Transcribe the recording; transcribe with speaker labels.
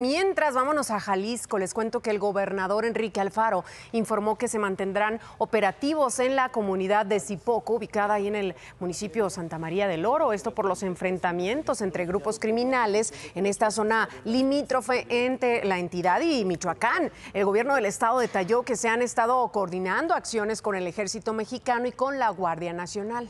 Speaker 1: Mientras vámonos a Jalisco, les cuento que el gobernador Enrique Alfaro informó que se mantendrán operativos en la comunidad de Zipoco, ubicada ahí en el municipio Santa María del Oro, esto por los enfrentamientos entre grupos criminales en esta zona limítrofe entre la entidad y Michoacán. El gobierno del estado detalló que se han estado coordinando acciones con el ejército mexicano y con la Guardia Nacional.